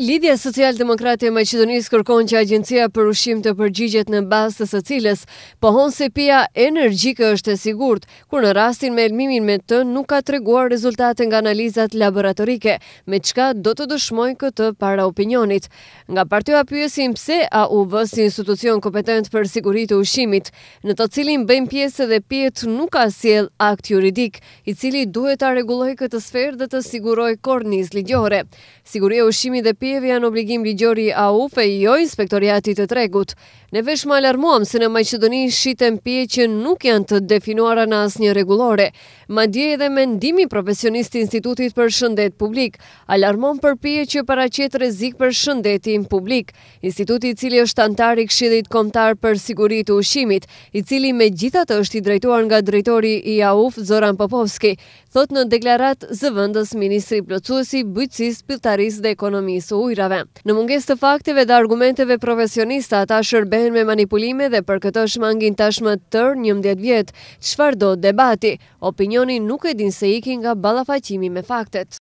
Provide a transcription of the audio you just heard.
Lidhja Socialdemokratë e Maqedonisë kërkon që agjencia për ushqim të përgjigjet në bazë të së cilës pohon se pia energjike është e sigurt, kur në rastin me elmimin me të nuk ka treguar rezultate nga analizat laboratorike, me çka do të dëshmojë këtë para opinionit. Nga partia pyesim pse AUV si institucion kompetent për siguri të ushqimit, në të cilin bëjmë pjesë dhe pjet nuk ka sjell akt juridik i cili duhet ta rregullojë këtë sferë dhe të sigurojë kornizë ligjore. Siguria e ushqimit dhe përpjevi janë obligim ligjor i AUF e jo inspektoriatit të tregut. Ne vesh më alarmuam se në Majqedoni shiten pje që nuk janë të definuara në asë një regulore. Ma dje edhe mendimi profesionisti institutit për shëndet publik, alarmon për pje që para qetë rezik për shëndetin publik. Instituti cili është antarik shidit komtar për sigurit u shimit, i cili me gjithat është i drejtuar nga drejtori i AUF Zoran Popovski, thot në deklarat zëvëndës Ministri Plotësusi, Bëjtësis, Piltaris dhe Ekonomisë së ujrave. Në munges të fakteve dhe argumenteve profesionista, ata shërben me manipulime dhe për këtë shmangin tashmë tërë një mdjet vjetë, qëfar do debati, opinioni nuk e din se ikin nga balafajqimi me faktet.